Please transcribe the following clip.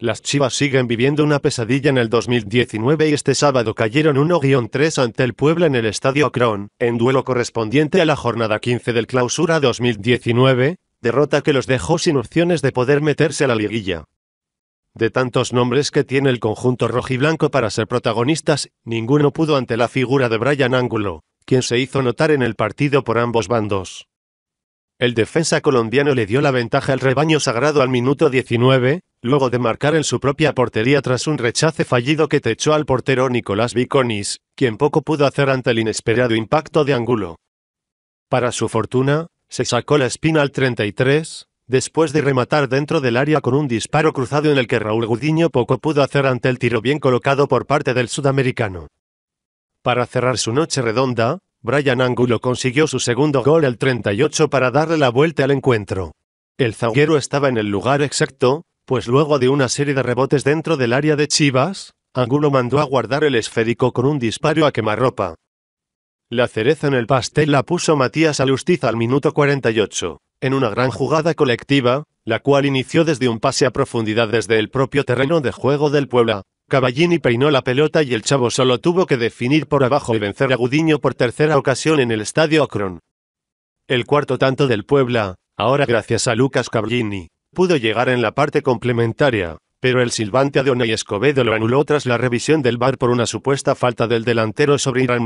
Las Chivas siguen viviendo una pesadilla en el 2019 y este sábado cayeron 1-3 ante el Puebla en el Estadio Akron, en duelo correspondiente a la jornada 15 del Clausura 2019, derrota que los dejó sin opciones de poder meterse a la liguilla. De tantos nombres que tiene el conjunto rojiblanco para ser protagonistas, ninguno pudo ante la figura de Brian Ángulo, quien se hizo notar en el partido por ambos bandos. El defensa colombiano le dio la ventaja al rebaño sagrado al minuto 19, luego de marcar en su propia portería tras un rechace fallido que techó al portero Nicolás Viconis, quien poco pudo hacer ante el inesperado impacto de Angulo. Para su fortuna, se sacó la espina al 33, después de rematar dentro del área con un disparo cruzado en el que Raúl Gudiño poco pudo hacer ante el tiro bien colocado por parte del sudamericano. Para cerrar su noche redonda, Brian Angulo consiguió su segundo gol al 38 para darle la vuelta al encuentro. El zaguero estaba en el lugar exacto, pues luego de una serie de rebotes dentro del área de Chivas, Angulo mandó a guardar el esférico con un disparo a quemarropa. La cereza en el pastel la puso Matías Alustiz al minuto 48, en una gran jugada colectiva, la cual inició desde un pase a profundidad desde el propio terreno de juego del Puebla. Cavallini peinó la pelota y el chavo solo tuvo que definir por abajo y vencer a Gudiño por tercera ocasión en el estadio Akron. El cuarto tanto del Puebla, ahora gracias a Lucas Cavallini pudo llegar en la parte complementaria, pero el silbante Adonai Escobedo lo anuló tras la revisión del VAR por una supuesta falta del delantero sobre Irán